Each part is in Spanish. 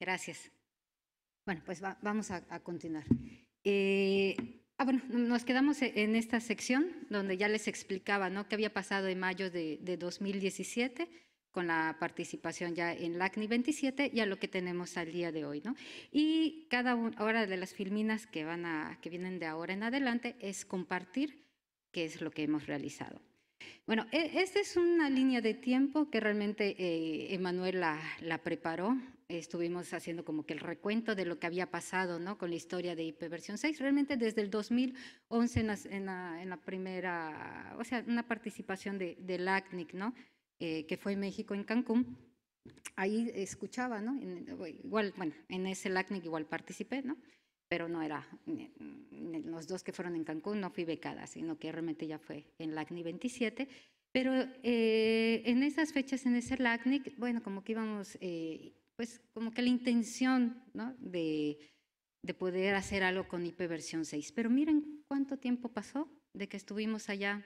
Gracias. Bueno, pues vamos a, continuar. Eh, ah, bueno, nos quedamos e, en esta sección donde ya les explicaba ¿no? qué había pasado en mayo de, 2017 con la participación ya en LACNI 27 y a lo que tenemos al día de hoy. ¿no? Y cada hora de las filminas que, van a, que vienen de ahora en adelante es compartir qué es lo que hemos realizado. Bueno, e, esta es una línea de tiempo que realmente eh, Emanuel la, preparó. Estuvimos haciendo como que el recuento de lo que había pasado ¿no? con la historia de IP versión 6. Realmente desde el 2011 en la, primera, o sea, una participación de, del ACNIC, ¿no? Eh, que fue en México, en Cancún. Ahí escuchaba, ¿no? igual, bueno, en ese LACNIC igual participé, ¿no? pero no era, los dos que fueron en Cancún no fui becada, sino que realmente ya fue en LACNI 27. Pero eh, en esas fechas, en ese LACNI, bueno, como que íbamos, eh, pues como que la intención ¿no? de, de poder hacer algo con IP versión 6. Pero miren cuánto tiempo pasó de que estuvimos allá,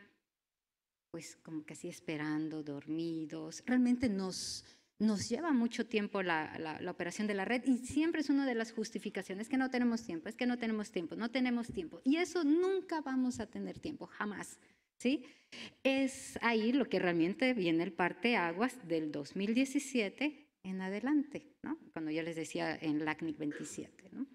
pues como que así esperando, dormidos. Realmente nos, nos lleva mucho tiempo la, la, operación de la red y siempre es una de las justificaciones que no tenemos tiempo, es que no tenemos tiempo, no tenemos tiempo. Y eso nunca vamos a tener tiempo, jamás. ¿sí? Es ahí lo que realmente viene el parte aguas del 2017 en adelante, ¿no? cuando yo les decía en LACNIC 27. ¿no?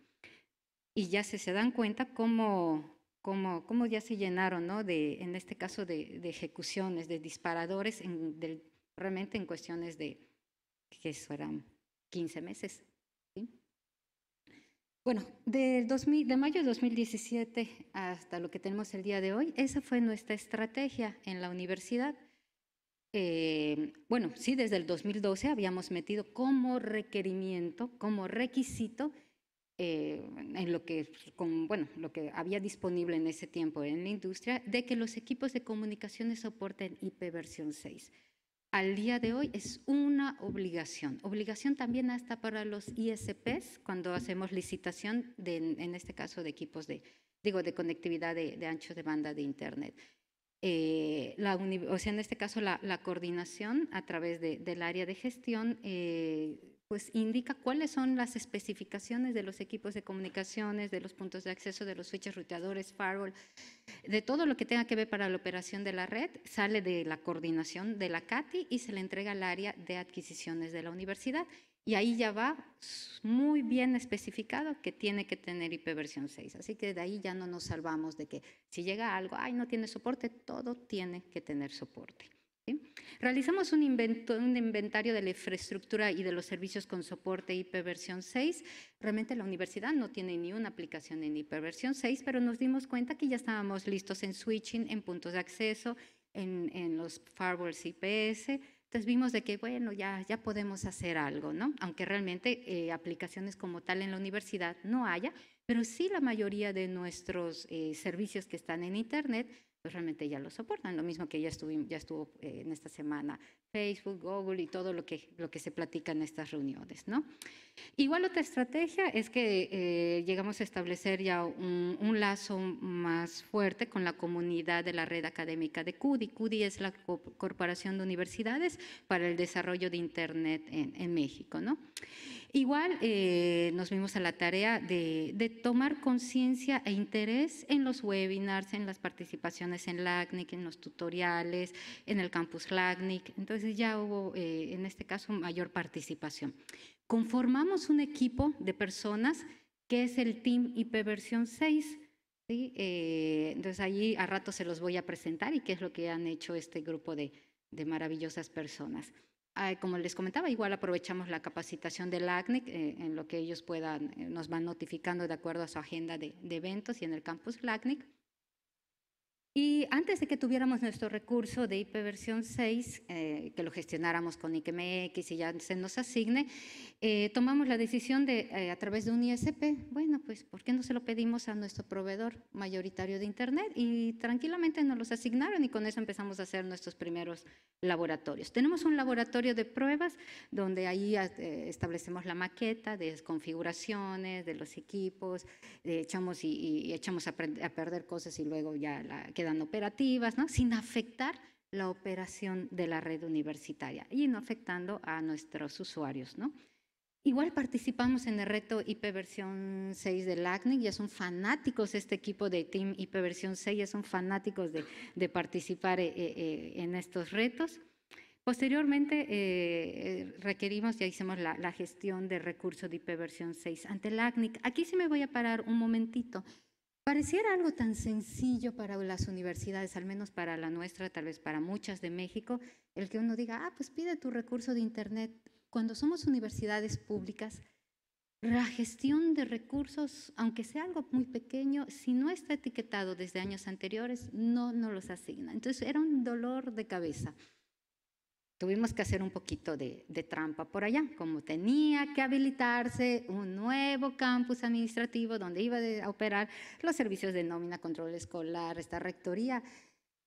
Y ya se, se dan cuenta cómo, cómo, cómo ya se llenaron, ¿no? de, en este caso, de, ejecuciones, de disparadores en, realmente en cuestiones de que eso eran 15 meses. Bueno, del de mayo de 2017 hasta lo que tenemos el día de hoy, esa fue nuestra estrategia en la universidad. Eh, bueno, sí, desde el 2012 habíamos metido como requerimiento, como requisito, eh, en lo que, con, bueno, lo que había disponible en ese tiempo en la industria, de que los equipos de comunicaciones soporten IP versión 6 al día de hoy es una obligación. Obligación también hasta para los ISPs cuando hacemos licitación, en este caso de equipos de, digo, de conectividad de, ancho de banda de Internet. Eh, o sea, en este caso la, coordinación a través del área de gestión eh, pues indica cuáles son las especificaciones de los equipos de comunicaciones, de los puntos de acceso, de los switches, ruteadores, firewall, de todo lo que tenga que ver para la operación de la red, sale de la coordinación de la CATI y se le entrega al área de adquisiciones de la universidad. Y ahí ya va muy bien especificado que tiene que tener IP versión 6. Así que de ahí ya no nos salvamos de que si llega algo, ay, no tiene soporte, todo tiene que tener soporte. Realizamos un, invento, un, inventario de la infraestructura y de los servicios con soporte IP versión 6. Realmente la universidad no tiene ni una aplicación en IP versión 6, pero nos dimos cuenta que ya estábamos listos en switching, en puntos de acceso, en, los firewalls IPS. Entonces vimos de que, bueno, ya, ya podemos hacer algo, ¿no? Aunque realmente eh, aplicaciones como tal en la universidad no haya, pero sí la mayoría de nuestros eh, servicios que están en Internet pues, realmente ya lo soportan. Lo mismo que ya, estuvo, ya estuvo eh, en esta semana Facebook, Google y todo lo que, lo que se platica en estas reuniones. ¿no? Igual otra estrategia es que eh, llegamos a establecer ya un, lazo más fuerte con la comunidad de la red académica de CUDI. CUDI es la Corporación de Universidades para el Desarrollo de Internet en, México. ¿no? Igual eh, nos vimos a la tarea de tomar conciencia e interés en los webinars, en las participaciones en LACNIC, en los tutoriales, en el campus LACNIC. Entonces ya hubo, eh, en este caso, mayor participación. Conformamos un equipo de personas que es el Team IP versión 6. Eh, entonces allí a rato se los voy a presentar y qué es lo que han hecho este grupo de, de maravillosas personas. como les comentaba, igual aprovechamos la capacitación del LACNIC eh, en lo que ellos puedan, nos van notificando de acuerdo a su agenda de, de eventos y en el campus LACNIC. Y antes de que tuviéramos nuestro recurso de IP versión 6, eh, que lo gestionáramos con IQMX y ya se nos asigne, eh, tomamos la decisión de, eh, a través de un ISP, bueno, pues, ¿por qué no se lo pedimos a nuestro proveedor mayoritario de Internet? Y tranquilamente nos los asignaron y con eso empezamos a hacer nuestros primeros laboratorios. Tenemos un laboratorio de pruebas donde ahí establecemos la maqueta de configuraciones, de los equipos, echamos y, echamos a, a, perder cosas y luego ya la, quedan operativas, ¿no? sin afectar la operación de la red universitaria y no afectando a nuestros usuarios. ¿no? Igual participamos en el reto IP versión 6 del ACNIC, ya son fanáticos este equipo de Team IP versión 6, ya son fanáticos de, de participar eh, eh, eh, en estos retos. Posteriormente requerimos, ya hicimos la, la, gestión de recursos de IP versión 6 ante el ACNIC. Aquí sí me voy a parar un momentito. Pareciera algo tan sencillo para las universidades, al menos para la nuestra, tal vez para muchas de México, el que uno diga, ah, pues pide tu recurso de Internet. Cuando somos universidades públicas, la gestión de recursos, aunque sea algo muy pequeño, si no está etiquetado desde años anteriores, no no los asigna. Entonces era un dolor de cabeza tuvimos que hacer un poquito de, trampa por allá, como tenía que habilitarse un nuevo campus administrativo donde iba a operar los servicios de nómina, control escolar, esta rectoría.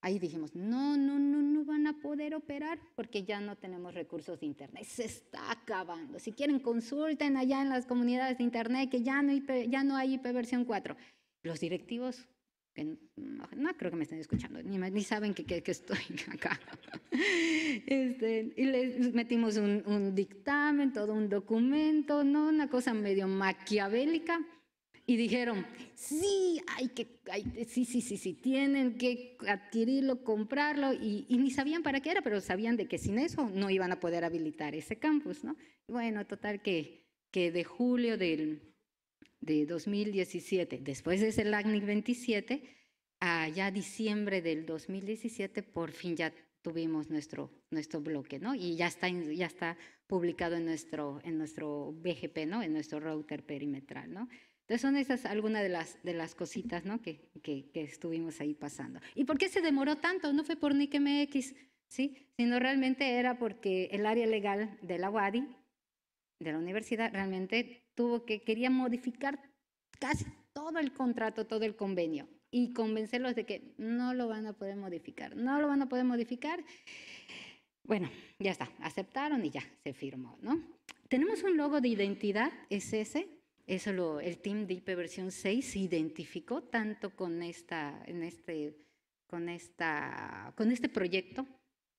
Ahí dijimos, no, no, no, no van a poder operar porque ya no tenemos recursos de Internet. Se está acabando. Si quieren, consulten allá en las comunidades de Internet que ya no, ya no hay IP versión 4. Los directivos no, no, creo que me estén escuchando, ni, ni saben que, estoy acá. Este, y les metimos un, dictamen, todo un documento, ¿no? una cosa medio maquiavélica. Y dijeron, sí, hay que, sí, sí, sí, sí, tienen que adquirirlo, comprarlo, y, ni sabían para qué era, pero sabían de que sin eso no iban a poder habilitar ese campus, ¿no? bueno, total que, que de julio del de 2017, después de ese LACNIC 27, allá diciembre del 2017, por fin ya tuvimos nuestro, nuestro bloque, ¿no? Y ya está, ya está publicado en nuestro, en nuestro BGP, ¿no? En nuestro router perimetral, ¿no? Entonces son esas algunas de las, de las cositas, ¿no? Que, que, que estuvimos ahí pasando. ¿Y por qué se demoró tanto? No fue por NICMX, ¿sí? Sino realmente era porque el área legal de la UADI, de la universidad, realmente tuvo que, quería modificar casi todo el contrato, todo el convenio y convencerlos de que no lo van a poder modificar, no lo van a poder modificar. Bueno, ya está, aceptaron y ya se firmó, ¿no? Tenemos un logo de identidad, es ese, eso lo, el team de IP versión 6 se identificó tanto con, esta, en este, con, esta, con este proyecto,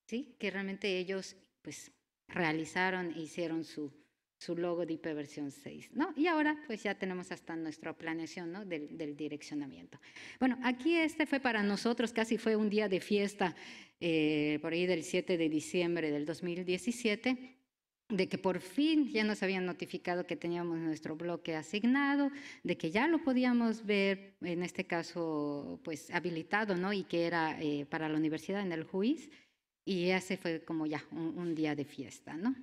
¿sí? que realmente ellos pues, realizaron e hicieron su, su logo de IP versión 6, ¿no? Y ahora pues ya tenemos hasta nuestra planeación, ¿no? Del, direccionamiento. Bueno, aquí este fue para nosotros, casi fue un día de fiesta, eh, por ahí del 7 de diciembre del 2017, de que por fin ya nos habían notificado que teníamos nuestro bloque asignado, de que ya lo podíamos ver, en este caso, pues habilitado, ¿no? Y que era eh, para la universidad en el juiz, y ese fue como ya un día de fiesta, ¿no?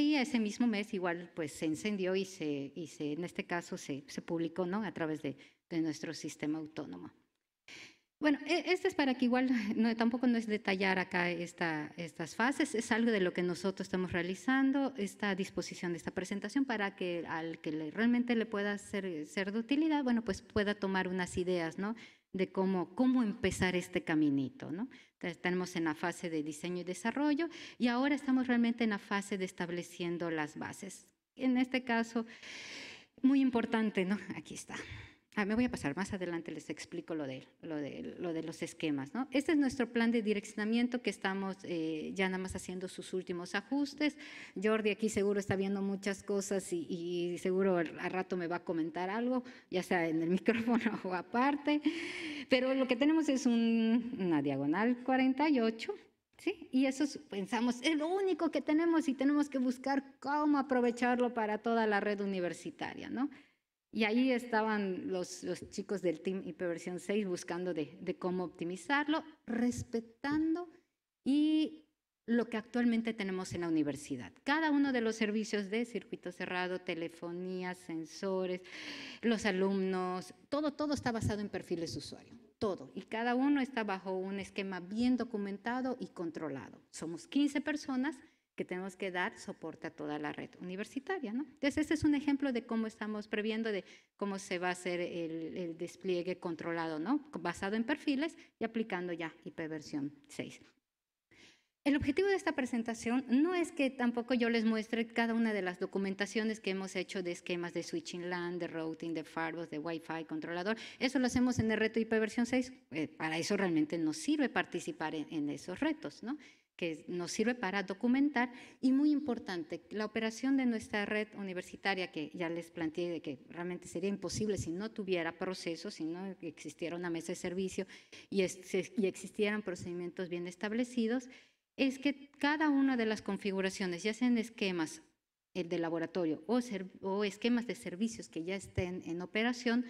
Y ese mismo mes igual pues se encendió y, se, y en este caso se, publicó ¿no? a través de, nuestro sistema autónomo. Bueno, e, esto es para que igual tampoco no es detallar acá esta, estas fases, es algo de lo que nosotros estamos realizando, esta disposición de esta presentación para que al que realmente le pueda ser, ser, de utilidad, bueno, pues pueda tomar unas ideas, ¿no? De cómo, cómo empezar este caminito, ¿no? Estamos en la fase de diseño y desarrollo y ahora estamos realmente en la fase de estableciendo las bases. En este caso, muy importante, ¿no? Aquí está. Ah, me voy a pasar, más adelante les explico lo de, lo de, los esquemas. ¿no? Este es nuestro plan de direccionamiento que estamos eh, ya nada más haciendo sus últimos ajustes. Jordi aquí seguro está viendo muchas cosas y, seguro al, rato me va a comentar algo, ya sea en el micrófono o aparte. Pero lo que tenemos es una diagonal 48, ¿Sí? Y eso pensamos, es lo único que tenemos y tenemos que buscar cómo aprovecharlo para toda la red universitaria, ¿no? Y ahí estaban los, chicos del Team Hiperversión 6 buscando de, cómo optimizarlo, respetando y lo que actualmente tenemos en la universidad. Cada uno de los servicios de circuito cerrado, telefonía, sensores, los alumnos, todo, todo está basado en perfiles de usuario, todo. Y cada uno está bajo un esquema bien documentado y controlado. Somos 15 personas que tenemos que dar soporte a toda la red universitaria. ¿no? Entonces, este es un ejemplo de cómo estamos previendo, de cómo se va a hacer el, despliegue controlado, ¿no? basado en perfiles y aplicando ya IP versión 6. El objetivo de esta presentación no es que tampoco yo les muestre cada una de las documentaciones que hemos hecho de esquemas de switching LAN, de routing, de firewalls, de Wi-Fi, controlador. Eso lo hacemos en el reto IP versión 6. Eh, para eso realmente nos sirve participar en, en esos retos. ¿no? que nos sirve para documentar y muy importante, la operación de nuestra red universitaria que ya les planteé de que realmente sería imposible si no tuviera procesos, si no existiera una mesa de servicio y, existieran procedimientos bien establecidos, es que cada una de las configuraciones, ya sean esquemas eh, de laboratorio o esquemas de servicios que ya estén en operación,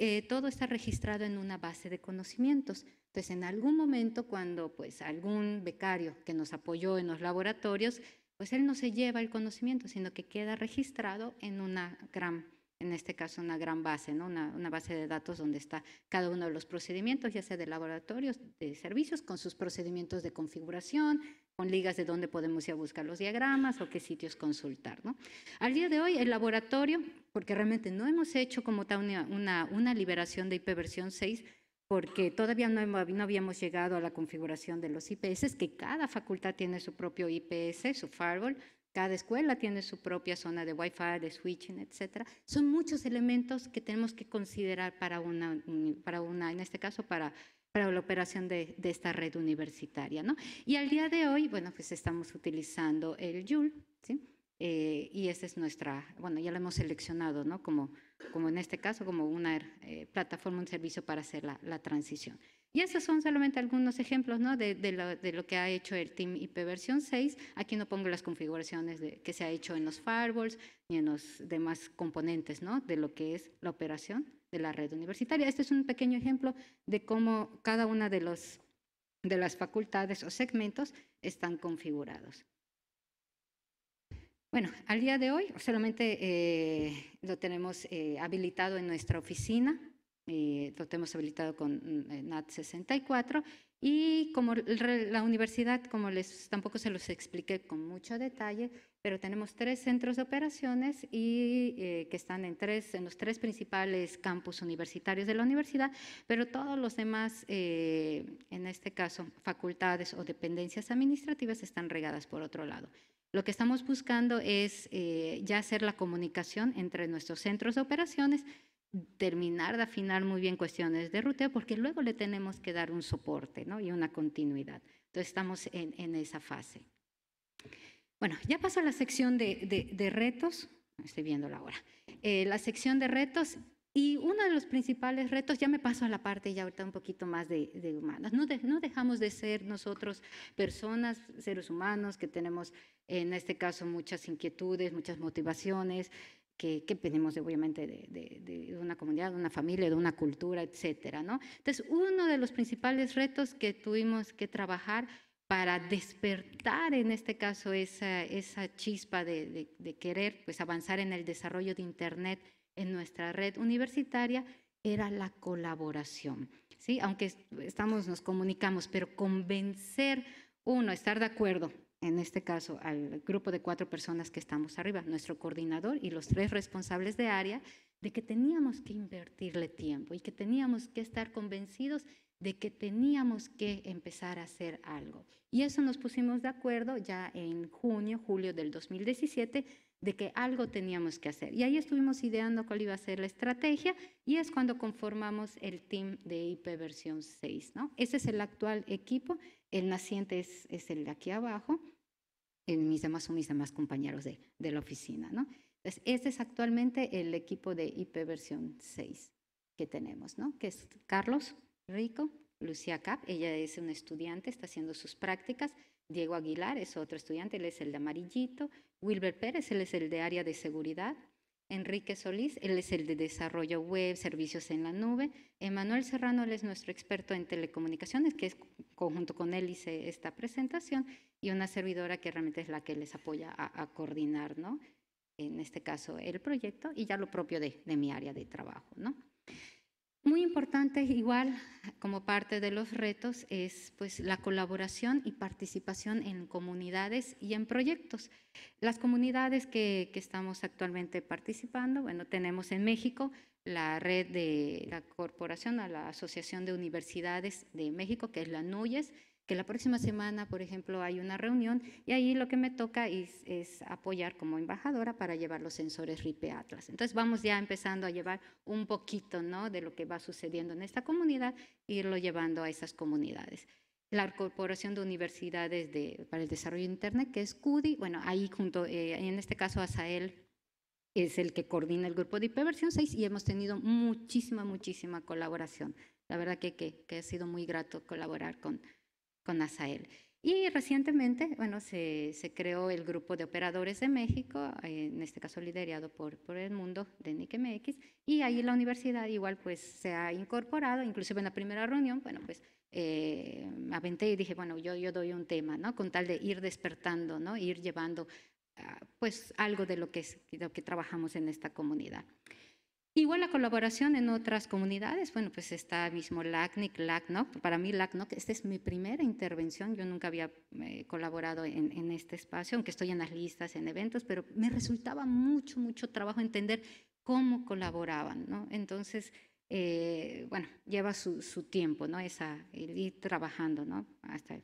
eh, todo está registrado en una base de conocimientos. Entonces, en algún momento, cuando pues algún becario que nos apoyó en los laboratorios, pues él no se lleva el conocimiento, sino que queda registrado en una gran, en este caso una gran base, ¿no? una, una base de datos donde está cada uno de los procedimientos, ya sea de laboratorios, de servicios, con sus procedimientos de configuración, con ligas de dónde podemos ir a buscar los diagramas o qué sitios consultar. ¿no? Al día de hoy, el laboratorio porque realmente no hemos hecho como tal una, una, liberación de IP versión 6, porque todavía no, no, habíamos llegado a la configuración de los IPS, que cada facultad tiene su propio IPS, su firewall, cada escuela tiene su propia zona de Wi-Fi, de switching, etcétera. Son muchos elementos que tenemos que considerar para una, para una en este caso, para para la operación de, esta red universitaria. ¿no? Y al día de hoy, bueno, pues estamos utilizando el Joule, ¿sí? Eh, y esa es nuestra, bueno, ya la hemos seleccionado, ¿no? Como, en este caso, como una eh, plataforma, un servicio para hacer la, transición. Y esos son solamente algunos ejemplos, ¿no? De, lo, que ha hecho el Team IP versión 6. Aquí no pongo las configuraciones que se ha hecho en los firewalls ni en los demás componentes, ¿no? De lo que es la operación de la red universitaria. Este es un pequeño ejemplo de cómo cada una de, de las facultades o segmentos están configurados. Bueno, al día de hoy solamente eh, lo tenemos eh, habilitado en nuestra oficina, eh, lo tenemos habilitado con mm, NAT 64 y como la universidad, como les tampoco se los expliqué con mucho detalle, pero tenemos tres centros de operaciones y que están en, tres, en los tres principales campus universitarios de la universidad, pero todos los demás, en este caso, facultades o dependencias administrativas están regadas por otro lado. Lo que estamos buscando es eh, ya hacer la comunicación entre nuestros centros de operaciones, terminar de afinar muy bien cuestiones de ruteo, porque luego le tenemos que dar un soporte ¿no? y una continuidad. Entonces estamos en, esa fase. Bueno, ya paso a la sección de, retos. Estoy viendo la hora. Eh, la sección de retos y uno de los principales retos, ya me paso a la parte ya ahorita un poquito más de, humanas, no, dejamos de ser nosotros personas, seres humanos, que tenemos en este caso muchas inquietudes, muchas motivaciones, que, que de, obviamente de, una comunidad, de una familia, de una cultura, etcétera, ¿no? Entonces, uno de los principales retos que tuvimos que trabajar para despertar en este caso esa, esa chispa de, de querer pues, avanzar en el desarrollo de Internet en nuestra red universitaria era la colaboración. ¿sí? Aunque estamos, nos comunicamos, pero convencer uno, estar de acuerdo, en este caso al grupo de cuatro personas que estamos arriba, nuestro coordinador y los tres responsables de área, de que teníamos que invertirle tiempo y que teníamos que estar convencidos de que teníamos que empezar a hacer algo. Y eso nos pusimos de acuerdo ya en junio, julio del 2017 de que algo teníamos que hacer. Y ahí estuvimos ideando cuál iba a ser la estrategia y es cuando conformamos el team de IP versión 6. ¿no? Ese es el actual equipo, el naciente es, el de aquí abajo, en mis demás son mis demás compañeros de, la oficina. ¿no? este es actualmente el equipo de IP versión 6 que tenemos, ¿no? que es Carlos Rico, Lucía Cap, ella es una estudiante, está haciendo sus prácticas, Diego Aguilar es otro estudiante, él es el de amarillito, Wilber Pérez, él es el de área de seguridad. Enrique Solís, él es el de desarrollo web, servicios en la nube. Emanuel Serrano, él es nuestro experto en telecomunicaciones, que es conjunto con él hice esta presentación, y una servidora que realmente es la que les apoya a, coordinar, ¿no? En este caso, el proyecto y ya lo propio de, de mi área de trabajo, ¿no? Muy importante, igual como parte de los retos, es pues, la colaboración y participación en comunidades y en proyectos. Las comunidades que, que estamos actualmente participando, bueno, tenemos en México la red de la corporación, a la Asociación de Universidades de México, que es la NUYES, que la próxima semana, por ejemplo, hay una reunión y ahí lo que me toca es, apoyar como embajadora para llevar los sensores RIPE Atlas. Entonces vamos ya empezando a llevar un poquito ¿no? de lo que va sucediendo en esta comunidad e irlo llevando a esas comunidades. La Corporación de Universidades de, para el Desarrollo de Internet, que es CUDI, bueno, ahí junto, eh, en este caso Asael es el que coordina el grupo de IP versión 6 y hemos tenido muchísima, muchísima colaboración. La verdad que, que ha sido muy grato colaborar con, con Asael. Y recientemente, bueno, se, se, creó el grupo de operadores de México, en este caso liderado por, por el mundo de NICMX, y ahí la universidad igual pues se ha incorporado, inclusive en la primera reunión, bueno, pues eh, aventé y dije, bueno, yo, yo doy un tema, ¿no? Con tal de ir despertando, ¿no? Ir llevando ah, pues algo de lo que, de lo que trabajamos en esta comunidad. Igual la colaboración en otras comunidades, bueno, pues está mismo LACNIC, LACNOC. Para mí LACNOC, esta es mi primera intervención, yo nunca había eh, colaborado en, este espacio, aunque estoy en las listas, en eventos, pero me resultaba mucho, mucho trabajo entender cómo colaboraban, ¿no? Entonces, eh, bueno, lleva su, tiempo, ¿no? Esa, ir trabajando, ¿no? Hasta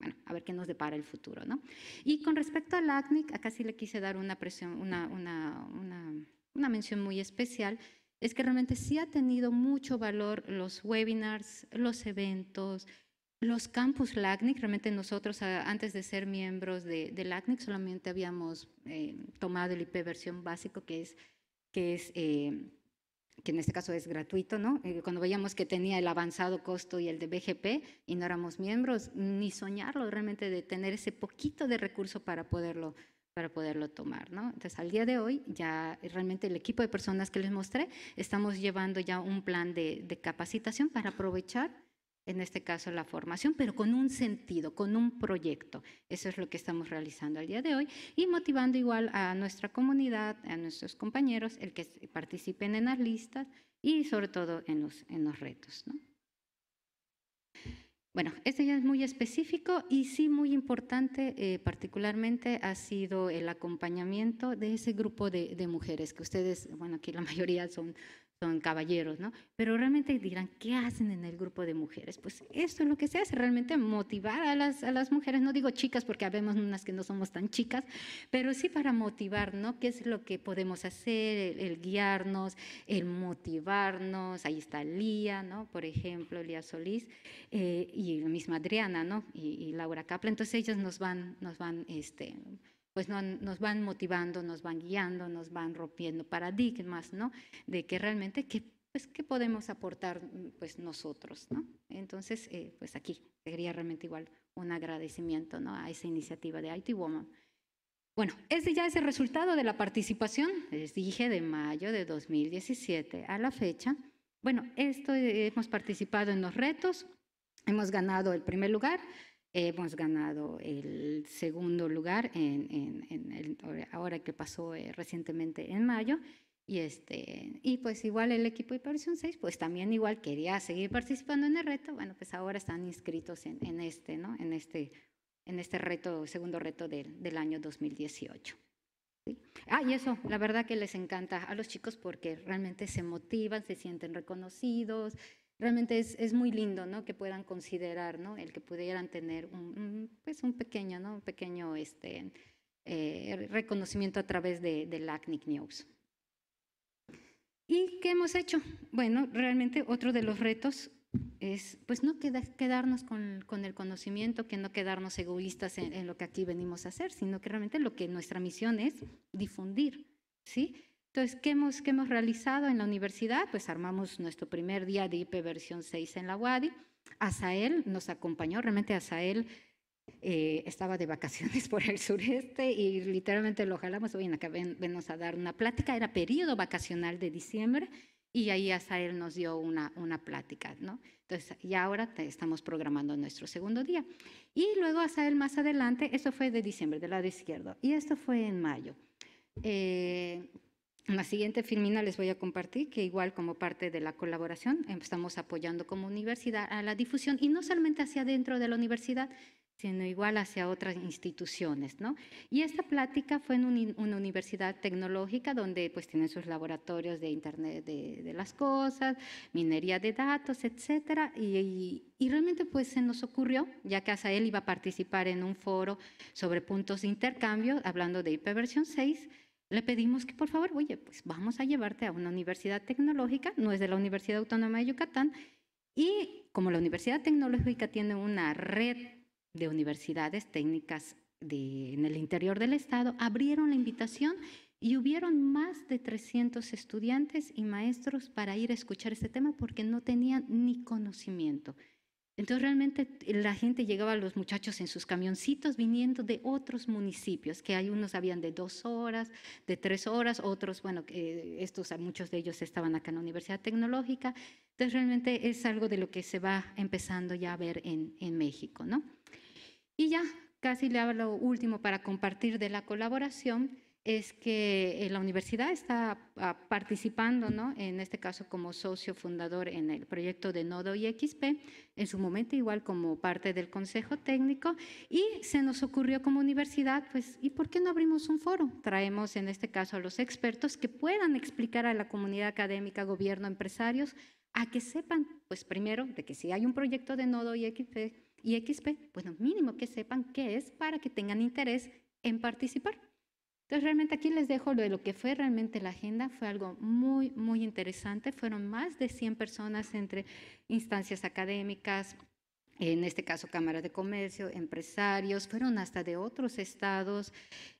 bueno, a ver qué nos depara el futuro, ¿no? Y con respecto a LACNIC, acá sí le quise dar una presión, una, una, una una mención muy especial, es que realmente sí ha tenido mucho valor los webinars, los eventos, los campus LACNIC. Realmente nosotros, antes de ser miembros de, de LACNIC, solamente habíamos eh, tomado el IP versión básico, que es, que es eh, que en este caso es gratuito, ¿no? Eh, cuando veíamos que tenía el avanzado costo y el de BGP y no éramos miembros, ni soñarlo realmente de tener ese poquito de recurso para poderlo para poderlo tomar. ¿no? Entonces, al día de hoy, ya realmente el equipo de personas que les mostré, estamos llevando ya un plan de, capacitación para aprovechar, en este caso, la formación, pero con un sentido, con un proyecto. Eso es lo que estamos realizando al día de hoy y motivando igual a nuestra comunidad, a nuestros compañeros, el que participen en las listas y sobre todo en los, en los retos. Bueno, este ya es muy específico y sí muy importante, eh, particularmente ha sido el acompañamiento de ese grupo de, de, mujeres, que ustedes, bueno, aquí la mayoría son son caballeros, ¿no? Pero realmente dirán, ¿qué hacen en el grupo de mujeres? Pues esto es lo que se hace, realmente motivar a las, a las mujeres, no digo chicas porque habemos unas que no somos tan chicas, pero sí para motivar, ¿no? ¿Qué es lo que podemos hacer? El, guiarnos, el motivarnos, ahí está Lía, ¿no? Por ejemplo, Lía Solís eh, y la misma Adriana, ¿no? Y, y Laura Capla, entonces ellas nos van, nos van, este, pues no, nos van motivando, nos van guiando, nos van rompiendo paradigmas, ¿no? De que realmente qué, pues, qué podemos aportar pues nosotros, ¿no? Entonces, eh, pues aquí sería realmente igual un agradecimiento, ¿no? A esa iniciativa de IT Woman. Bueno, ese ya es el resultado de la participación, les dije, de mayo de 2017 a la fecha. Bueno, esto eh, hemos participado en los retos, hemos ganado el primer lugar, Hemos ganado el segundo lugar en, el, ahora que pasó eh, recientemente en mayo. Y, este, y pues igual el equipo Hipervisión 6, pues también igual quería seguir participando en el reto. Bueno, pues ahora están inscritos en, este, ¿no? En este, en este reto, segundo reto del, del año 2018. Ah, y eso, la verdad que les encanta a los chicos porque realmente se motivan, se sienten reconocidos, realmente es, es, muy lindo, ¿no? Que puedan considerar, ¿no? El que pudieran tener un, pues un pequeño, ¿no? Un pequeño este, eh, reconocimiento a través de, del ACNIC News. ¿Y qué hemos hecho? Bueno, realmente otro de los retos es pues no quedarnos con, con el conocimiento, que no quedarnos egoístas en, en, lo que aquí venimos a hacer, sino que realmente lo que nuestra misión es difundir, ¿sí? Entonces, ¿qué hemos, ¿qué hemos realizado en la universidad? Pues armamos nuestro primer día de IP versión 6 en la UADI. Asael nos acompañó, realmente Asael eh, estaba de vacaciones por el sureste y literalmente lo jalamos, oye, acá ven, venos a dar una plática, era periodo vacacional de diciembre y ahí Asael nos dio una, una plática, ¿no? Entonces, y ahora estamos programando nuestro segundo día. Y luego Asael más adelante, esto fue de diciembre, del lado izquierdo, y esto fue en mayo. Eh, en la siguiente filmina les voy a compartir que igual como parte de la colaboración em, estamos apoyando como universidad a la difusión y no solamente hacia dentro de la universidad, sino igual hacia otras instituciones. ¿no? Y esta plática fue en una universidad tecnológica donde pues tienen sus laboratorios de Internet de, las cosas, minería de datos, etcétera, y, realmente pues se nos ocurrió, ya que Asael iba a participar en un foro sobre puntos de intercambio, hablando de IPv6, le pedimos que por favor, oye, pues vamos a llevarte a una universidad tecnológica, no es de la Universidad Autónoma de Yucatán, y como la Universidad Tecnológica tiene una red de universidades técnicas en el interior del estado, abrieron la invitación y hubieron más de 300 estudiantes y maestros para ir a escuchar este tema porque no tenían ni conocimiento. Entonces realmente eh, la gente llegaba, los muchachos en sus camioncitos viniendo de otros municipios, que hay unos habían de dos horas, de tres horas, otros, bueno, estos, muchos de ellos estaban acá en la Universidad Tecnológica. Entonces realmente es algo de lo que se va empezando ya a ver en, en México, ¿no? Y ya casi le hablo último para compartir de la colaboración es que eh, la universidad está ah, participando, ¿no? en este caso como socio fundador en el proyecto de Nodo y XP, en su momento igual como parte del Consejo Técnico, y se nos ocurrió como universidad, pues, ¿y por qué no abrimos un foro? Traemos en este caso a los expertos que puedan explicar a la comunidad académica, gobierno, empresarios, a que sepan, pues primero, de que si hay un proyecto de Nodo y XP, y XP, bueno, mínimo que sepan qué es para que tengan interés en participar. Entonces, realmente aquí les dejo lo de lo que fue realmente la agenda. Fue algo muy, muy interesante. Fueron más de 100 personas entre instancias académicas, en este caso cámaras de comercio, empresarios, fueron hasta de otros estados,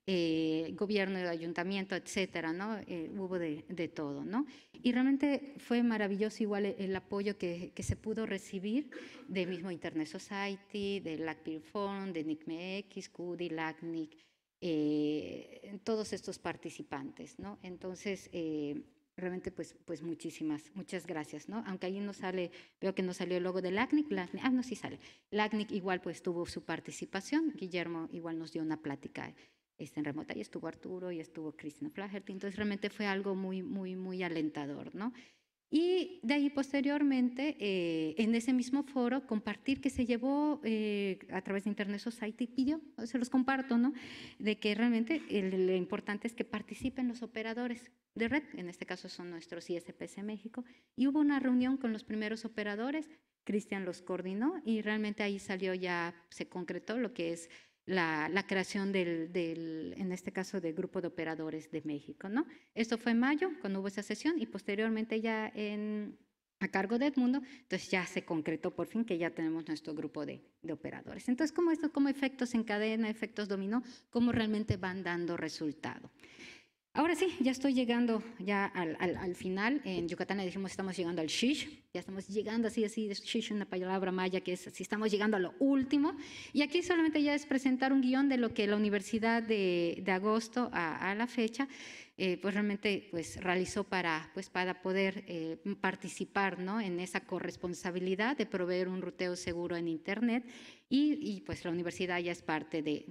eh, gobierno de ayuntamiento, etcétera, ¿no? Eh, hubo de, todo, ¿no? Y realmente fue maravilloso igual el, apoyo que, que se pudo recibir del mismo Internet Society, del LACPIR Forum, de NICMEX, CUDI, LACNIC, eh, todos estos participantes, ¿no? Entonces, eh, realmente, pues, pues muchísimas, muchas gracias, ¿no? Aunque ahí no sale, veo que no salió el logo de LACNIC, LACNIC, ah, no, sí sale. LACNIC igual, pues, tuvo su participación, Guillermo igual nos dio una plática este, en remota, y estuvo Arturo, y estuvo Cristina Flaherty, entonces realmente fue algo muy, muy, muy alentador, ¿no? Y de ahí posteriormente, eh, en ese mismo foro, compartir que se llevó eh, a través de Internet Society, pidió, se los comparto, ¿no? De que realmente lo importante es que participen los operadores de red, en este caso son nuestros ISPC México, y hubo una reunión con los primeros operadores, Cristian los coordinó y realmente ahí salió ya, se concretó lo que es la, creación del, en este caso, del Grupo de Operadores de México. ¿no? Esto fue en mayo, cuando hubo esa sesión, y posteriormente ya a cargo de Edmundo, entonces ya se concretó por fin que ya tenemos nuestro grupo de, de operadores. Entonces, cómo esto, como efectos en cadena, efectos dominó, cómo realmente van dando resultado. Ahora sí, ya estoy llegando ya al, final. En Yucatán le dijimos estamos llegando al shish, ya estamos llegando así, así, shish una palabra maya que es si estamos llegando a lo último. Y aquí solamente ya es presentar un guión de lo que la Universidad de, Agosto a, la fecha, eh, pues realmente pues, realizó para, pues, para poder eh, participar ¿no? en esa corresponsabilidad de proveer un ruteo seguro en Internet. Y, pues la universidad ya es parte de,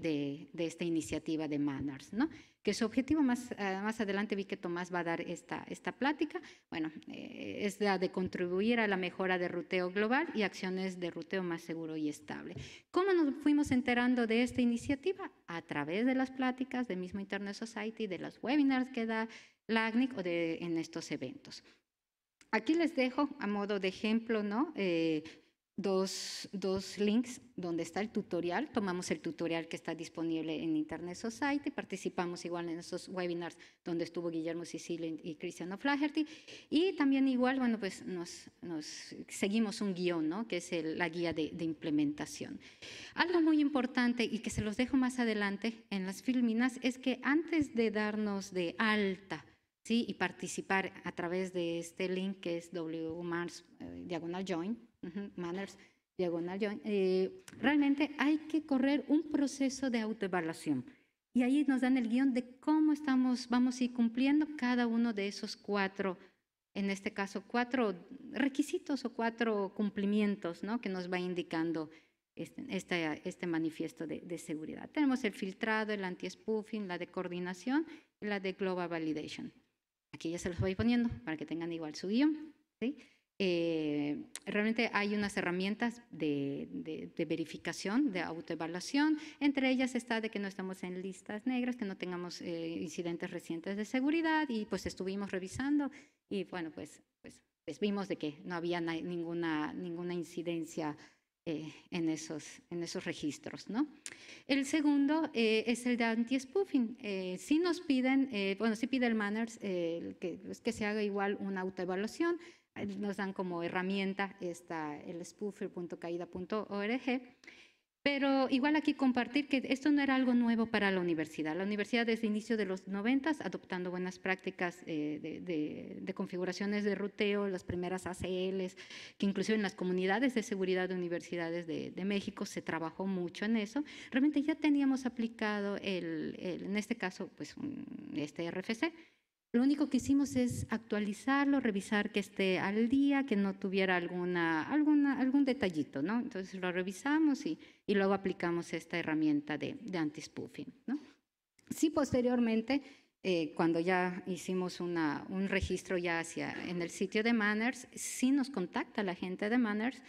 de esta iniciativa de Manners, ¿no? que su objetivo más, eh, más adelante vi que Tomás va a dar esta, esta plática, bueno, eh, es la de contribuir a la mejora de ruteo global y acciones de ruteo más seguro y estable. ¿Cómo nos fuimos enterando de esta iniciativa? A través de las pláticas de mismo Internet Society, de los webinars que da la o de, en estos eventos. Aquí les dejo a modo de ejemplo, ¿no? Eh, dos, dos, links donde está el tutorial. Tomamos el tutorial que está disponible en Internet Society, participamos igual en esos webinars donde estuvo Guillermo Sicilio y Cristiano Flaherty. Y también igual, bueno, pues nos, seguimos un guión, ¿no? Que es la guía de, implementación. Algo muy importante y que se los dejo más adelante en las filminas es que antes de darnos de alta, ¿sí? y participar a través de este link que es wmars eh, diagonal join, Manners, diagonal eh, realmente hay que correr un proceso de autoevaluación. Y ahí nos dan el guión de cómo estamos, vamos a ir cumpliendo cada uno de esos cuatro, en este caso, cuatro requisitos o cuatro cumplimientos ¿no? que nos va indicando este, este, manifiesto de, de, seguridad. Tenemos el filtrado, el anti-spoofing, la de coordinación y la de global validation. Aquí ya se los voy poniendo para que tengan igual su guión. ¿sí? Eh, realmente hay unas herramientas de, verificación, de autoevaluación. Entre ellas está de que no estamos en listas negras, que no tengamos eh, incidentes recientes de seguridad y pues estuvimos revisando y bueno, pues, pues, pues vimos de que no había ninguna, ninguna incidencia eh, en, esos, en esos registros. ¿no? El segundo es el de anti-spoofing. si nos piden, bueno, si pide el Manners que, pues, que se haga igual una autoevaluación, nos dan como herramienta esta, el spoofer.caida.org. Pero igual aquí compartir que esto no era algo nuevo para la universidad. La universidad desde inicio de los 90 adoptando buenas prácticas eh, de, configuraciones de ruteo, las primeras ACLs, que inclusive en las comunidades de seguridad de universidades de, México se trabajó mucho en eso. Realmente ya teníamos aplicado, en este caso, pues este RFC, lo único que hicimos es actualizarlo, revisar que esté al día, que no tuviera alguna, alguna, algún detallito, ¿no? Entonces lo revisamos y, luego aplicamos esta herramienta de, de anti-spoofing, ¿no? Sí, posteriormente, eh, cuando ya hicimos una, un registro ya hacia en el sitio de Manners, sí nos contacta la gente de Manners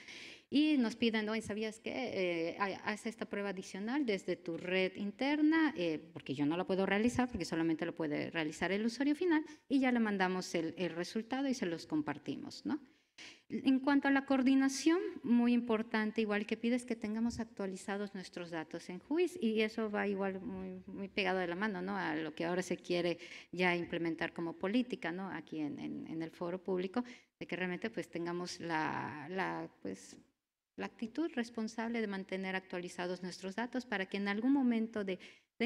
y nos piden, hoy ¿sabías que Eh, haz esta prueba adicional desde tu red interna, eh, porque yo no la puedo realizar, porque solamente lo puede realizar el usuario final, y ya le mandamos el, resultado y se los compartimos, ¿no? En cuanto a la coordinación, muy importante, igual que pides que tengamos actualizados nuestros datos en Juiz y eso va igual muy, muy pegado de la mano ¿no? a lo que ahora se quiere ya implementar como política ¿no? aquí en, el foro público, de que realmente pues tengamos la, la pues, la actitud responsable de mantener actualizados nuestros datos para que en algún momento de,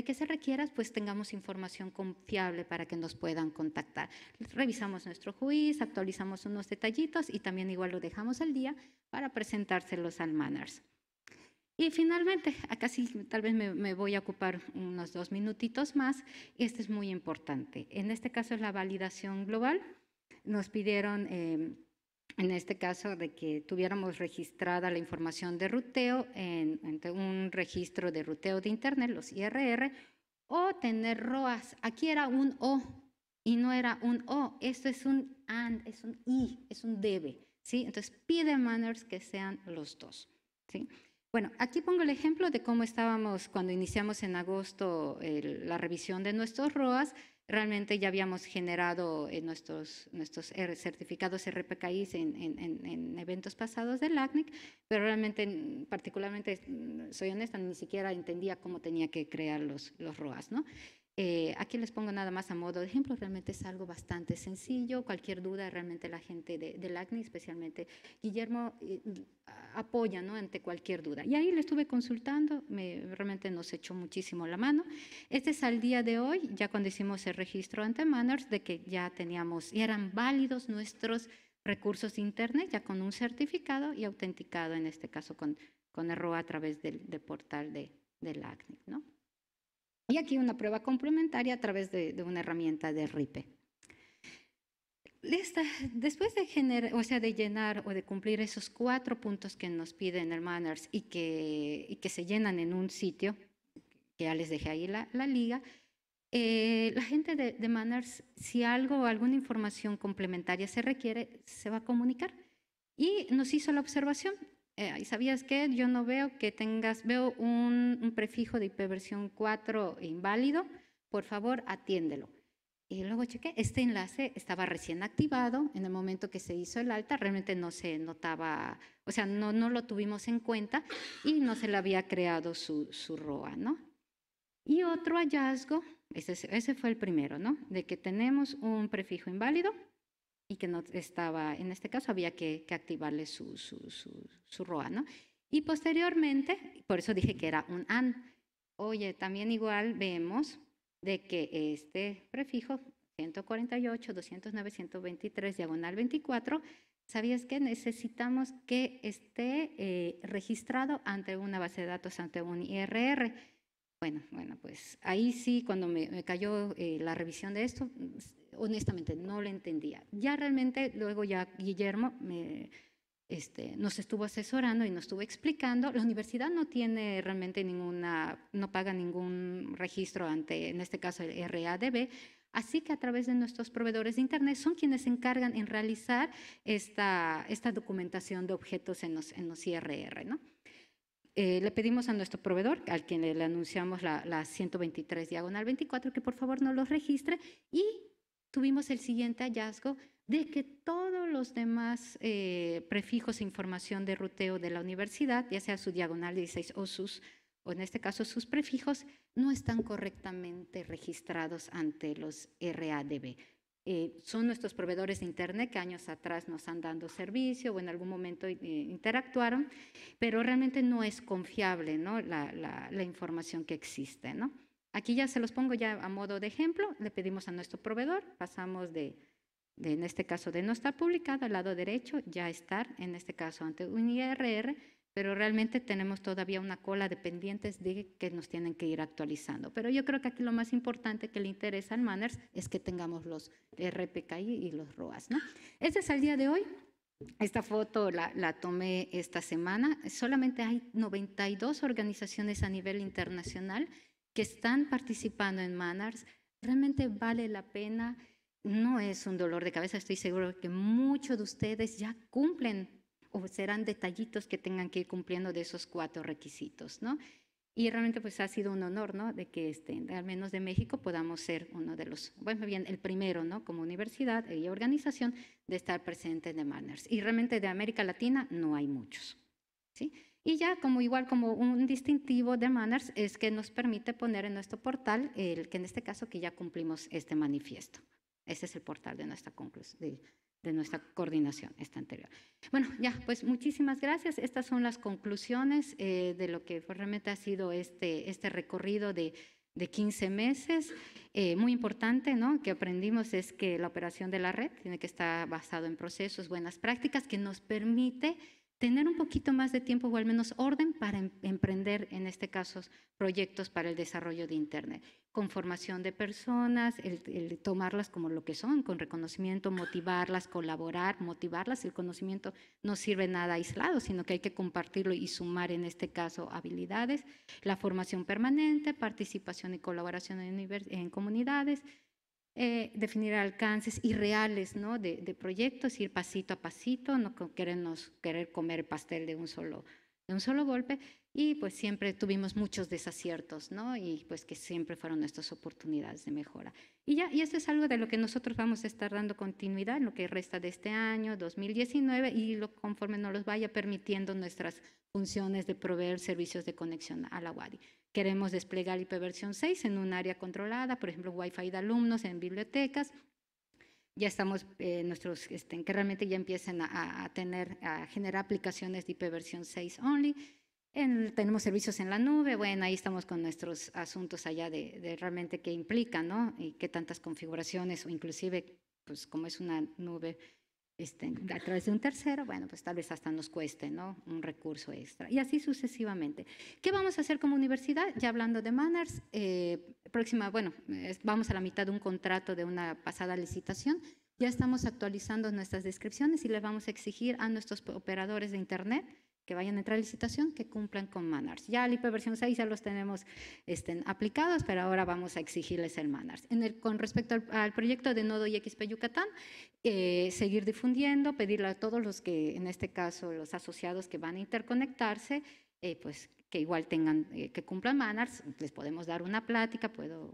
que se requiera, pues tengamos información confiable para que nos puedan contactar. Revisamos nuestro juicio, actualizamos unos detallitos y también igual lo dejamos al día para presentárselos al Manners. Y finalmente, acá sí, tal vez me, voy a ocupar unos dos minutitos más. Este es muy importante. En este caso es la validación global. Nos pidieron... Eh, en este caso de que tuviéramos registrada la información de ruteo en, un registro de ruteo de Internet, los IRR, o tener ROAS. Aquí era un O y no era un O, esto es un AND, es un I, es un debe. ¿sí? Entonces pide manners que sean los dos. ¿sí? Bueno, aquí pongo el ejemplo de cómo estábamos cuando iniciamos en agosto la revisión de nuestros ROAS, realmente ya habíamos generado eh, nuestros, nuestros certificados RPKIs en, eventos pasados del LACNIC, pero realmente, mm, particularmente, mm, soy honesta, ni siquiera entendía cómo tenía que crear los, los ROAS. ¿no? Eh, aquí les pongo nada más a modo de ejemplo, realmente es algo bastante sencillo, cualquier duda realmente la gente de, del ACNI, especialmente Guillermo, eh, apoya ¿no? ante cualquier duda. Y ahí le estuve consultando, me, realmente nos echó muchísimo la mano. Este es al día de hoy, ya cuando hicimos el registro ante Manners, de que ya teníamos, y eran válidos nuestros recursos de Internet, ya con un certificado y autenticado, en este caso con, con a través del, portal de, del ACNI, ¿no? Y aquí una prueba complementaria a través de, una herramienta de RIPE. después de, generar, o sea, de llenar o de cumplir esos cuatro puntos que nos piden el Manners y que, que se llenan en un sitio, que ya les dejé ahí la, liga, eh, la gente de, de Manners, si algo o alguna información complementaria se requiere, se va a comunicar. Y nos hizo la observación, eh, ¿sabías que Yo no veo que tengas, veo un, prefijo de IP 4 inválido, por favor atiéndelo. Y luego chequé, este enlace estaba recién activado en el momento que se hizo el alta, realmente no se notaba, o sea, no, no lo tuvimos en cuenta y no se le había creado su, su ROA, ¿no? Y otro hallazgo, ese, ese fue el primero, ¿no? De que tenemos un prefijo inválido, y que no estaba, en este caso había que, activarle su, su, su, su ROA, ¿no? Y posteriormente, por eso dije que era un AN. Oye, también igual vemos de que este prefijo 148, 209, 123, diagonal 24, ¿sabías que necesitamos que esté eh, registrado ante una base de datos, ante un IRR? Bueno, bueno, pues ahí sí, cuando me, cayó eh, la revisión de esto, honestamente, no lo entendía. Ya realmente luego ya Guillermo este, nos estuvo asesorando y nos estuvo explicando. La universidad no tiene realmente ninguna, no paga ningún registro ante, en este caso, el RADB. Así que a través de nuestros proveedores de Internet son quienes se encargan en realizar esta, esta documentación de objetos en los, en los IRR. ¿no? Eh, le pedimos a nuestro proveedor, al quien le, anunciamos la, 123 diagonal 24, que por favor no los registre y tuvimos el siguiente hallazgo de que todos los demás eh, prefijos e información de ruteo de la universidad, ya sea su diagonal 16 o sus, o en este caso sus prefijos, no están correctamente registrados ante los RADB. Eh, son nuestros proveedores de Internet que años atrás nos han dado servicio o en algún momento eh, interactuaron, pero realmente no es confiable ¿no? La, la, la información que existe. ¿no? Aquí ya se los pongo ya a modo de ejemplo, le pedimos a nuestro proveedor, pasamos de, en este caso de no estar publicado al lado derecho, ya estar, en este caso ante un IRR, pero realmente tenemos todavía una cola de pendientes de que nos tienen que ir actualizando. Pero yo creo que aquí lo más importante que le interesa al Manners es que tengamos los RPKI y los ROAS. ¿no? Este es el día de hoy. Esta foto la, la, tomé esta semana. Solamente hay 92 organizaciones a nivel internacional que están participando en Manars, realmente vale la pena. No es un dolor de cabeza, estoy seguro que muchos de ustedes ya cumplen o serán detallitos que tengan que ir cumpliendo de esos cuatro requisitos, ¿no? Y realmente pues ha sido un honor, ¿no? De que este, al menos de México podamos ser uno de los, bueno, bien, el primero, ¿no? Como universidad y organización de estar presente en Manars. Y realmente de América Latina no hay muchos, ¿sí? Y ya como igual como un distintivo de Manners es que nos permite poner en nuestro portal el que en este caso que ya cumplimos este manifiesto. Este es el portal de nuestra De, nuestra coordinación, esta anterior. Bueno, ya, pues muchísimas gracias. Estas son las conclusiones eh, de lo que pues realmente ha sido este, este recorrido de, de 15 meses. Eh, muy importante, ¿no? Que aprendimos es que la operación de la red tiene que estar basado en procesos, buenas prácticas, que nos permite tener un poquito más de tiempo o al menos orden para em-, emprender, en este caso, proyectos para el desarrollo de Internet, con formación de personas, el, tomarlas como lo que son, con reconocimiento, motivarlas, colaborar, motivarlas. El conocimiento no sirve nada aislado, sino que hay que compartirlo y sumar, en este caso, habilidades, la formación permanente, participación y colaboración en, en comunidades, eh, definir alcances irreales ¿no? de, proyectos, ir pasito a pasito, no querernos, querer comer pastel de un solo de un solo golpe y pues siempre tuvimos muchos desaciertos, ¿no? Y pues que siempre fueron nuestras oportunidades de mejora. Y ya, y eso es algo de lo que nosotros vamos a estar dando continuidad en lo que resta de este año, 2019, y lo, conforme nos los vaya permitiendo nuestras funciones de proveer servicios de conexión a la UADI. Queremos desplegar ipv 6 en un área controlada, por ejemplo, Wi-Fi de alumnos en bibliotecas. Ya estamos, eh, nuestros, este, que realmente ya empiecen a, tener, a generar aplicaciones de ipv 6 only. En, tenemos servicios en la nube, bueno, ahí estamos con nuestros asuntos allá de, de realmente qué implica, ¿no? Y qué tantas configuraciones o inclusive, pues como es una nube este, a través de un tercero, bueno, pues tal vez hasta nos cueste ¿no? un recurso extra. Y así sucesivamente. ¿Qué vamos a hacer como universidad? Ya hablando de Manners, eh, próxima, bueno, vamos a la mitad de un contrato de una pasada licitación. Ya estamos actualizando nuestras descripciones y le vamos a exigir a nuestros operadores de Internet que vayan a entrar a licitación, que cumplan con Manars. Ya el IP 6 ya los tenemos estén, aplicados, pero ahora vamos a exigirles el Manars. En el, con respecto al, proyecto de Nodo IXP Yucatán, eh, seguir difundiendo, pedirle a todos los que, en este caso, los asociados que van a interconectarse, eh, pues que igual tengan, eh, que cumplan MANARS, les podemos dar una plática, puedo,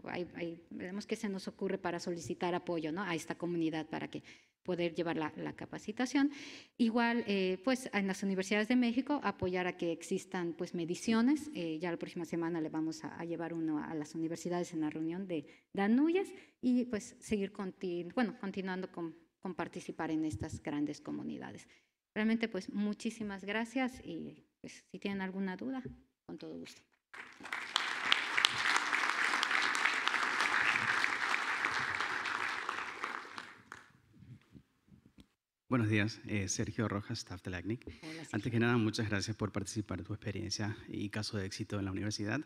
vemos qué se nos ocurre para solicitar apoyo ¿no? a esta comunidad para que poder llevar la, capacitación. Igual, eh, pues en las universidades de México, apoyar a que existan pues mediciones. Eh, ya la próxima semana le vamos a, llevar uno a las universidades en la reunión de Danuyas y pues seguir bueno, continuando con, con, participar en estas grandes comunidades. Realmente pues muchísimas gracias y pues si tienen alguna duda, con todo gusto. Buenos días, eh, Sergio Rojas, staff de la Hola, Antes que nada, muchas gracias por participar en tu experiencia y caso de éxito en la universidad.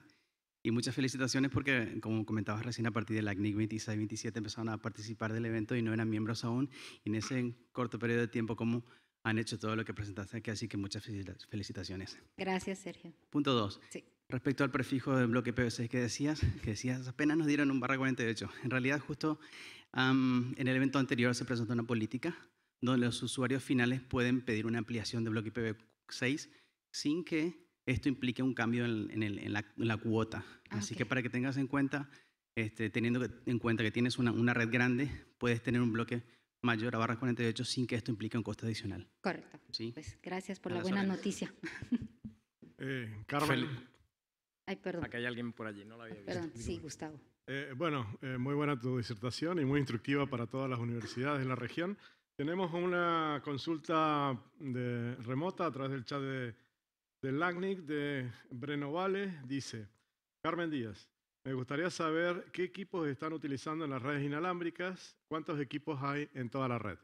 Y muchas felicitaciones porque, como comentabas recién, a partir de la 26 27 empezaron a participar del evento y no eran miembros aún. en ese corto periodo de tiempo, como han hecho todo lo que presentaste aquí, así que muchas felicitaciones. Gracias, Sergio. Punto 2. Respecto al prefijo del bloque PVC que decías, que decías apenas nos dieron un barra 48. En realidad, justo en el evento anterior se presentó una política donde los usuarios finales pueden pedir una ampliación de bloque IPv6 sin que esto implique un cambio en, la, cuota. Ah, Así que para que tengas en cuenta, este, teniendo en cuenta que tienes una, red grande, puedes tener un bloque mayor a barra 48 sin que esto implique un costo adicional. Correcto. ¿Sí? Pues gracias por la buena noticia. Eh, Carmen. Ay, perdón. Acá hay alguien por allí, no la había Perdón, sí, Gustavo. Eh, bueno, eh, muy buena tu disertación y muy instructiva para todas las universidades de la región. Tenemos una consulta de remota a través del chat de, de LACNIC de Brenovales. Dice, Carmen Díaz, me gustaría saber qué equipos están utilizando en las redes inalámbricas, cuántos equipos hay en toda la red.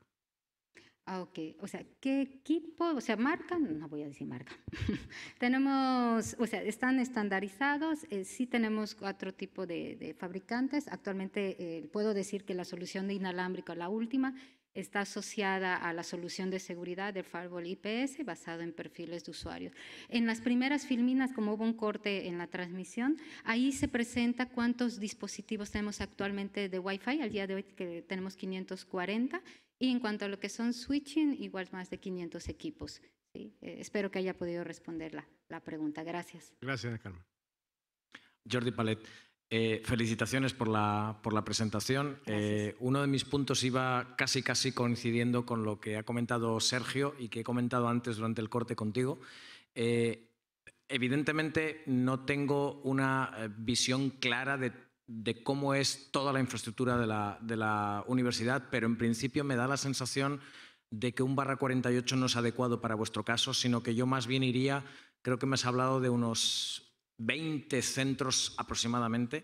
Ah, ok. O sea, ¿qué equipo? O sea, marca, no voy a decir marca. tenemos, o sea, están estandarizados. Eh, sí tenemos cuatro tipos de, fabricantes. Actualmente eh, puedo decir que la solución de inalámbrica, la última, Está asociada a la solución de seguridad del firewall IPS basado en perfiles de usuarios. En las primeras filminas, como hubo un corte en la transmisión, ahí se presenta cuántos dispositivos tenemos actualmente de Wi-Fi, al día de hoy que tenemos 540, y en cuanto a lo que son switching, igual más de 500 equipos. Eh, espero que haya podido responder la, la pregunta. Gracias. Gracias, Carmen. Jordi Palet. Eh, felicitaciones por la, por la presentación. Eh, uno de mis puntos iba casi, casi coincidiendo con lo que ha comentado Sergio y que he comentado antes durante el corte contigo. Eh, evidentemente no tengo una visión clara de, cómo es toda la infraestructura de de la universidad, pero en principio me da la sensación de que un barra 48 no es adecuado para vuestro caso, sino que yo más bien iría, creo que me has hablado de unos 20 centros aproximadamente.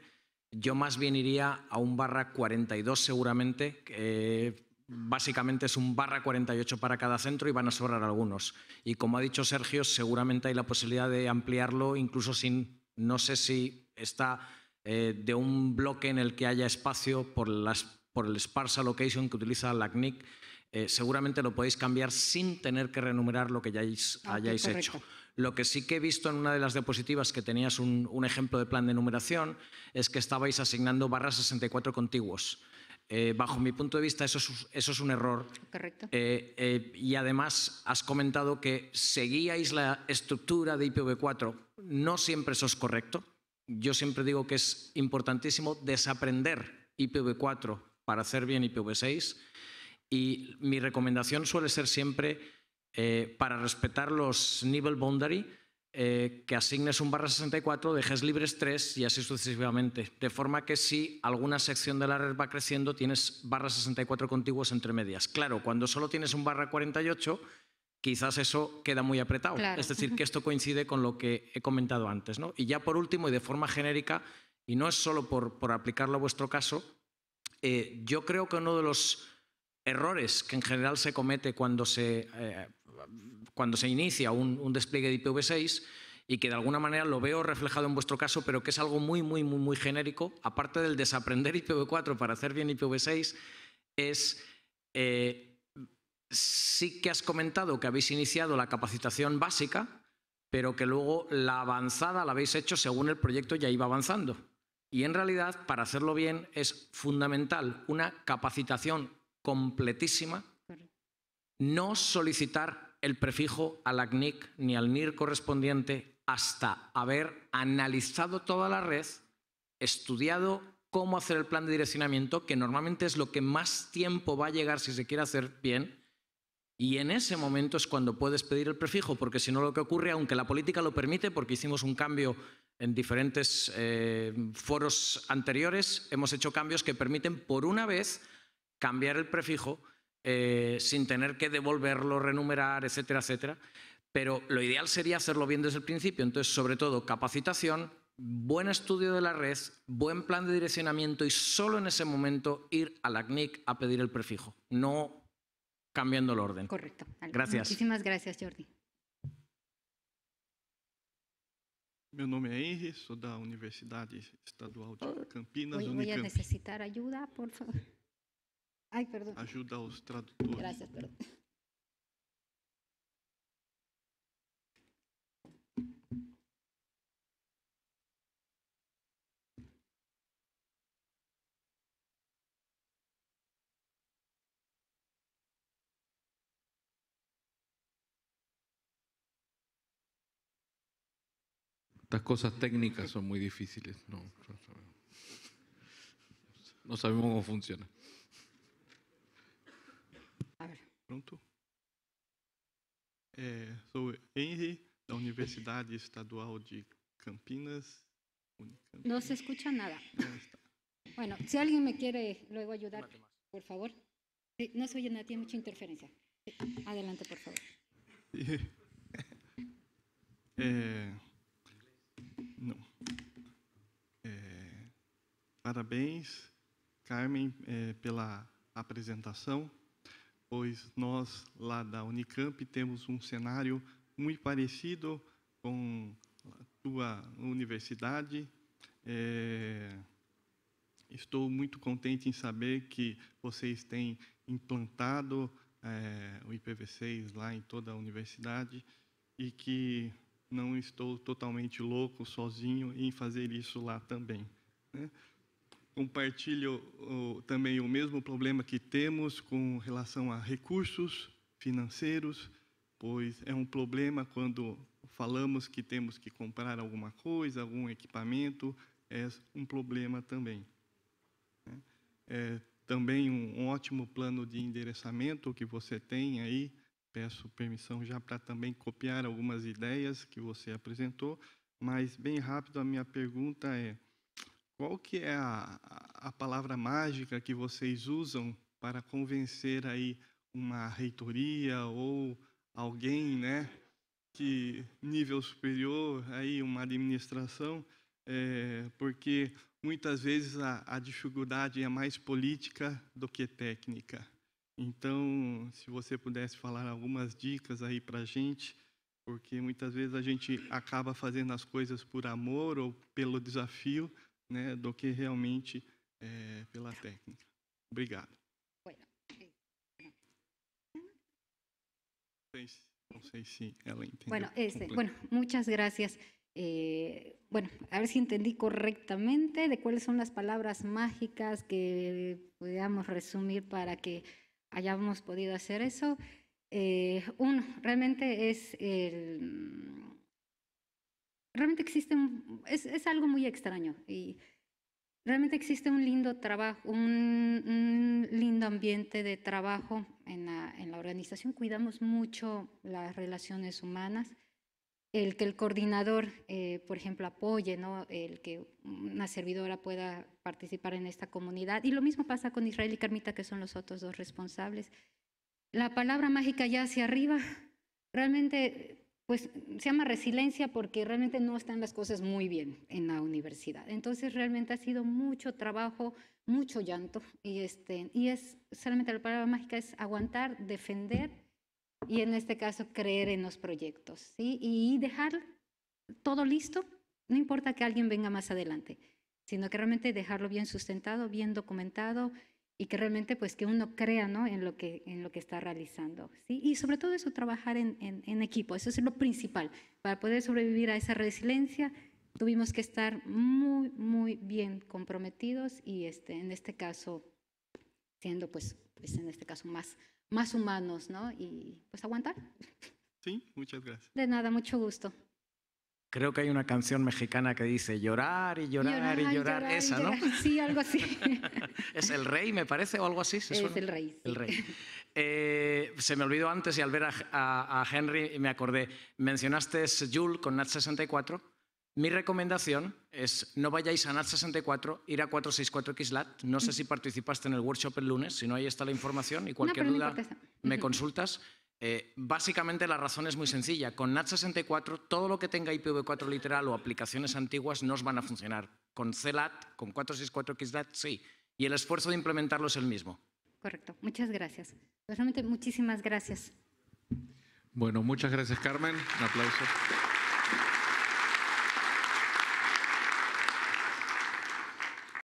Yo más bien iría a un barra 42 seguramente. Eh, básicamente es un barra 48 para cada centro y van a sobrar algunos. Y como ha dicho Sergio, seguramente hay la posibilidad de ampliarlo incluso sin, no sé si está eh, de un bloque en el que haya espacio por, las, por el sparse allocation que utiliza la CNIC, eh, seguramente lo podéis cambiar sin tener que renumerar lo que ya hayáis ah, hecho. Lo que sí que he visto en una de las diapositivas que tenías un, ejemplo de plan de numeración es que estabais asignando barras 64 contiguos. Eh, bajo mi punto de vista, eso es, un error. Correcto. Eh, eh, y además has comentado que seguíais la estructura de IPv4. No siempre eso es correcto. Yo siempre digo que es importantísimo desaprender IPv4 para hacer bien IPv6. Y mi recomendación suele ser siempre eh, para respetar los nivel boundary eh, que asignes un barra 64, dejes libres 3 y así sucesivamente. De forma que si alguna sección de la red va creciendo, tienes barra 64 contiguos entre medias. Claro, cuando solo tienes un barra 48, quizás eso queda muy apretado. Es decir, que esto coincide con lo que he comentado antes. ¿no? Y ya por último, y de forma genérica, y no es solo por, por aplicarlo a vuestro caso, eh, yo creo que uno de los errores que en general se comete cuando se cuando se inicia un, un despliegue de IPv6 y que de alguna manera lo veo reflejado en vuestro caso, pero que es algo muy, muy, muy, muy genérico, aparte del desaprender IPv4 para hacer bien IPv6, es... Eh, sí que has comentado que habéis iniciado la capacitación básica, pero que luego la avanzada la habéis hecho según el proyecto ya iba avanzando. Y en realidad, para hacerlo bien, es fundamental una capacitación completísima, no solicitar el prefijo al ACNIC ni al NIR correspondiente hasta haber analizado toda la red, estudiado cómo hacer el plan de direccionamiento, que normalmente es lo que más tiempo va a llegar si se quiere hacer bien, y en ese momento es cuando puedes pedir el prefijo, porque si no lo que ocurre, aunque la política lo permite, porque hicimos un cambio en diferentes eh, foros anteriores, hemos hecho cambios que permiten por una vez cambiar el prefijo eh, sin tener que devolverlo, renumerar, etcétera, etcétera. Pero lo ideal sería hacerlo bien desde el principio. Entonces, sobre todo, capacitación, buen estudio de la red, buen plan de direccionamiento y solo en ese momento ir a la CNIC a pedir el prefijo, no cambiando el orden. Correcto. Gracias. Muchísimas gracias, Jordi. nombre es es soy de la Universidad Estadual de oh, Campinas. voy a necesitar ayuda, por favor. Ay, perdón. Ayuda los traductores. Gracias, perdón. Estas cosas técnicas son muy difíciles. No, no sabemos, no sabemos cómo funciona. Pronto. É, sou Henry, da Universidade Estadual de Campinas. Unicamp. se escuta nada. Bueno, se alguém me quer logo ajudar por favor. não se ouve nada, tem muita interferência adelante, por favor. É, não. É, parabéns, Carmen, é, pela apresentação pois nós lá da Unicamp temos um cenário muito parecido com a tua universidade. É, estou muito contente em saber que vocês têm implantado é, o IPv6 lá em toda a universidade e que não estou totalmente louco sozinho em fazer isso lá também. Né? compartilho também o mesmo problema que temos com relação a recursos financeiros, pois é um problema quando falamos que temos que comprar alguma coisa, algum equipamento, é um problema também. Né? É também um ótimo plano de endereçamento que você tem aí. Peço permissão já para também copiar algumas ideias que você apresentou, mas bem rápido a minha pergunta é: qual que é a, a palavra mágica que vocês usam para convencer aí uma reitoria ou alguém, né, que nível superior aí uma administração, é, porque muitas vezes a, a dificuldade é mais política do que técnica. Então, se você pudesse falar algumas dicas aí para gente, porque muitas vezes a gente acaba fazendo as coisas por amor ou pelo desafio, né, do que realmente eh, pela técnica. Obrigado. No sé si ella bueno, eh. bueno, muchas gracias. Eh, bueno, a ver si entendí correctamente de cuáles son las palabras mágicas que pudiéramos resumir para que hayamos podido hacer eso. uno, realmente es el realmente existe es, es, algo muy extraño y realmente existe un lindo trabajo, un, lindo ambiente de trabajo en la, en la, organización. Cuidamos mucho las relaciones humanas. El que el coordinador, eh, por ejemplo, apoye, ¿no? el que una servidora pueda participar en esta comunidad. Y lo mismo pasa con Israel y Carmita, que son los otros dos responsables. La palabra mágica ya hacia arriba. Realmente pues se llama resiliencia porque realmente no están las cosas muy bien en la universidad. Entonces realmente ha sido mucho trabajo, mucho llanto y, este, y es solamente la palabra mágica es aguantar, defender y en este caso creer en los proyectos y dejar todo listo, no importa que alguien venga más adelante, sino que realmente dejarlo bien sustentado, bien documentado y que realmente pues que uno crea ¿no? en, lo que, en lo que está realizando. ¿sí? Y sobre todo eso, trabajar en, en, equipo, eso es lo principal. Para poder sobrevivir a esa resiliencia tuvimos que estar muy, muy bien comprometidos y este, en este caso siendo pues, pues en este caso más, más humanos ¿no? y pues aguantar. Sí, muchas gracias. De nada, mucho gusto. Creo que hay una canción mexicana que dice llorar y llorar, y llorar, esa, ¿no? Sí, algo así. es el rey, me parece, o algo así. ¿se es el rey. El rey. Eh, se me olvidó antes y al ver a, Henry me acordé, mencionaste Jules con Nat 64. Mi recomendación es no vayáis a NAT64, ir a 464XLAT. No sé si participaste en el workshop el lunes, si no, ahí está la información y cualquier duda me consultas. Eh, básicamente la razón es muy sencilla. Con NAT64 todo lo que tenga IPv4 literal o aplicaciones antiguas no van a funcionar. Con CELAT, con 464XLAT, sí. Y el esfuerzo de implementarlo es el mismo. Correcto. Muchas gracias. Realmente muchísimas gracias. Bueno, muchas gracias Carmen. Un aplauso.